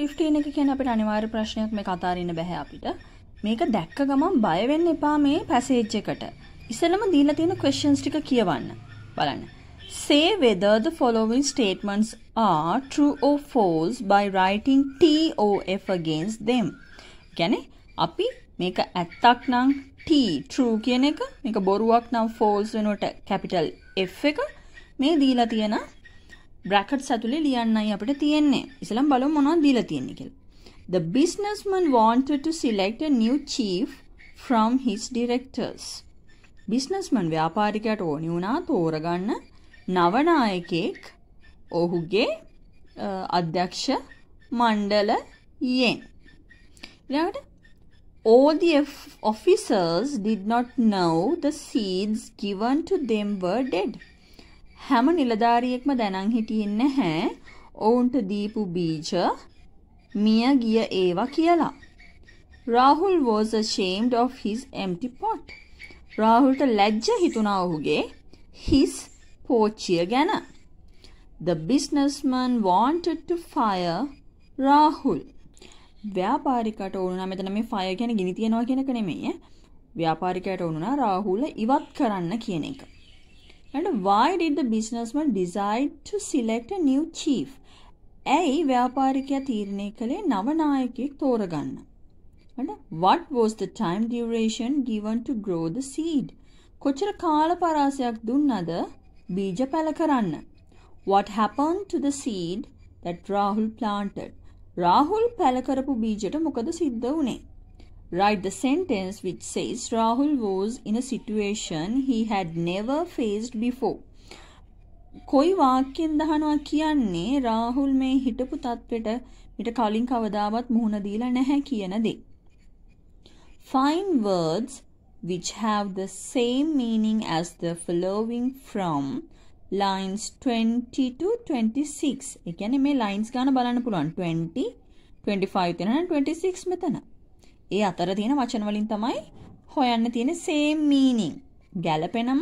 ෆිෆ්ටීන් එක කියන අපිට අනිවාර්ය ප්‍රශ්නයක් මේ කතාරින්න බැහැ අපිට. මේක දැක්ක ගමන් බය වෙන්න එපා මේ පැසේජ් එකට. ඉස්සෙල්ලම දීලා තියෙන questions ටික කියවන්න. බලන්න. Say whether the following statements are true or false by writing T or F against them. කියන්නේ අපි මේක ඇත්තක් නම් T true කියන එක, මේක බොරුවක් නම් false වෙනකොට capital F එක මේ දීලා තියෙන බ්‍රැකට්ස් ඇතුලේ ලියන්නයි අපිට තියෙන්නේ. ඉස්සෙල්ලම බලමු මොනවද දීලා තියෙන්නේ කියලා. The businessman wanted to select a new chief from his directors. Businessman ව්‍යාපාරිකයට ඕනි වුණා තෝරගන්න නවනායකෙක් ඔහුගේ අධ්‍යක්ෂ මණ්ඩලයෙන්. ඊළඟට all the officers did not know the seeds given to them were dead. හැම නිලධාරියෙක්ම දැනන් හිටියේ නැහැ ඔවුන්ට දීපු බීජ මිය ගිය ඒවා කියලා. Rahul was ashamed of his empty pot. රාහුල්ට ලැජ්ජ හිතුණා ඔහුගේ his පෝච්චිය ගැන. The businessman wanted to fire Rahul. ව්‍යාපාරිකයට ඕනුනා මෙතන මේ ෆයර් කියන්නේ ගිනි තියනවා කියන එක නෙමෙයි. ව්‍යාපාරිකයට ඕනුනා රාහුල ඉවත් කරන්න කියන එක. And why did the businessman decide to select a new chief? ඇයි ව්‍යාපාරිකයා තීරණය කළේ නව නායකයෙක් තෝරගන්න? And what was the time duration given to grow the seed? කොච්චර කාල පරාසයක් දුන්නද බීජ පැල කරන්න? What happened to the seed that Rahul planted? Rahul පැල කරපු බීජයට මොකද සිද්ධ වුනේ? Write the sentence which says Rahul was in a situation he had never faced before. කොයි වාක්‍යෙන් දහනවා කියන්නේ රාහුල් මේ හිටපු තත්වෙට මිට කලින් කවදාවත් මුහුණ දීලා නැහැ කියන දේ. Find words which have the same meaning as the following from lines 20 to 26. ඒ කියන්නේ මේ lines ගන්න බලන්න පුළුවන් 20 25 තැන 26 මෙතන. ඒ අතර තියෙන වචන වලින් තමයි හොයන්න තියෙන same meaning ගැළපෙනම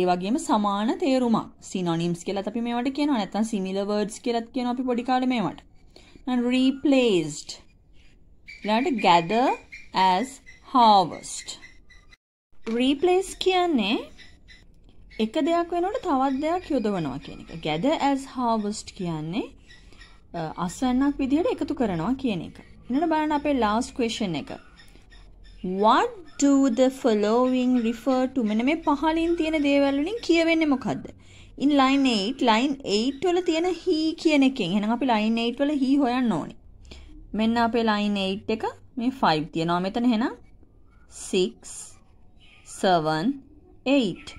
ඒ වගේම සමාන තේරුමක් synonyms කියලාත් අපි මේවට කියනවා නැත්නම් similar words කියලාත් කියනවා අපි පොඩි කාලේ මේවට. and replaced ඊළඟට gather as harvest replace කියන්නේ එක දෙයක් වෙනකොට තවත් දෙයක් යොදවනවා කියන එක. gather as harvest කියන්නේ අසන්නක් විදිහට එකතු කරනවා කියන එක. ඊළඟ බලන්න අපේ last question එක. What do the following refer to? මෙන්න මේ පහලින් තියෙන දේවල් වලින් කියවෙන්නේ මොකද්ද? In line 8, line 8 වල තියෙන he කියන එකෙන්. එහෙනම් අපි line 8 වල he හොයන්න ඕනේ. මෙන්න අපේ line 8 එක මේ 5 තියෙනවා මෙතන එහෙනම් 6 7 8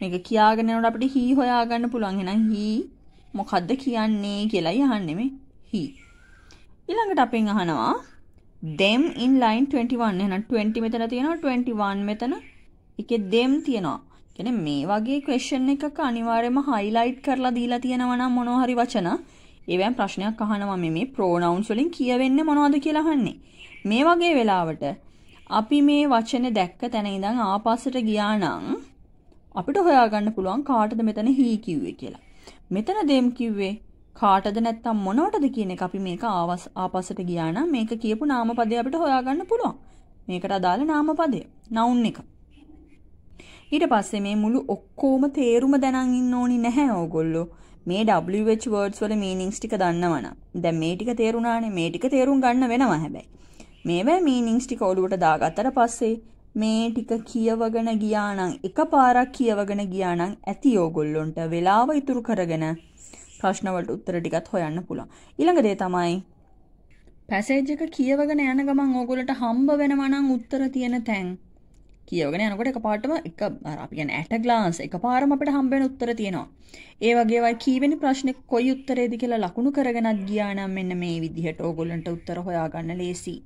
මේක කියාගෙන යනකොට අපිට he හොයාගන්න පුළුවන්. එහෙනම් he මොකද්ද කියන්නේ කියලා යහන්නේ මේ he. ඊළඟට අපෙන් අහනවා them in line 21 එහෙනම් 20 මෙතන තියෙනවා 21 මෙතන එකේ them තියෙනවා. කියන්නේ මේ වගේ question එකක අනිවාර්යයෙන්ම highlight කරලා දීලා තියෙනවා නම් මොනවා හරි වචන ඒවෙන් ප්‍රශ්නයක් අහනවා මේ මේ pronouns වලින් කියවෙන්නේ මොනවද කියලා අහන්නේ. මේ වගේ වෙලාවට අපි මේ වචනේ දැක්ක තැන ඉඳන් ආපස්සට ගියා නම් අපිට හොයාගන්න පුළුවන් කාටද මෙතන he කිව්වේ කියලා. මෙතන them කිව්වේ කාටද නැත්තම් මොනවටද කියන එක අපි මේක ආවස් ආපස්සට ගියා නම් මේක කියපු නාමපදය අපිට හොයාගන්න පුළුවන්. මේකට අදාළ නාමපදය නවුන් එක. ඊට පස්සේ මේ මුළු ඔක්කොම තේරුම දැනන් ඉන්න ඕනි නැහැ ඕගොල්ලෝ. මේ WH words වල meanings ටික දන්නවනම්. දැන් මේ ටික තේරුණානේ මේ ටික තේරුම් ගන්න වෙනවා හැබැයි. මේවැ meanings ටික ඔළුවට දාගත්තට පස්සේ මේ ටික කියවගෙන ගියානම් එකපාරක් කියවගෙන ගියානම් ඇති ඕගොල්ලොන්ට වෙලාව ඉතුරු කරගෙන ප්‍රශ්නවලට උත්තර ටිකත් හොයන්න පුළුවන්. ඊළඟ දේ තමයි පැසේජ් එක කියවගෙන යන ගමන් ඕගොල්ලන්ට හම්බ වෙනවා නම් උත්තර තියෙන තැන්. කියවගෙන යනකොට එකපාරටම එක අපි කියන්නේ ඇට ග්ලාන්ස් එකපාරම අපිට හම්බ වෙන උත්තර තියෙනවා. ඒ වගේ වයි කීවෙනි ප්‍රශ්නේ කොයි උත්තරේද කියලා ලකුණු කරගෙනත් ගියා නම් මෙන්න මේ විදිහට ඕගොල්ලන්ට උත්තර හොයාගන්න ලේසියි.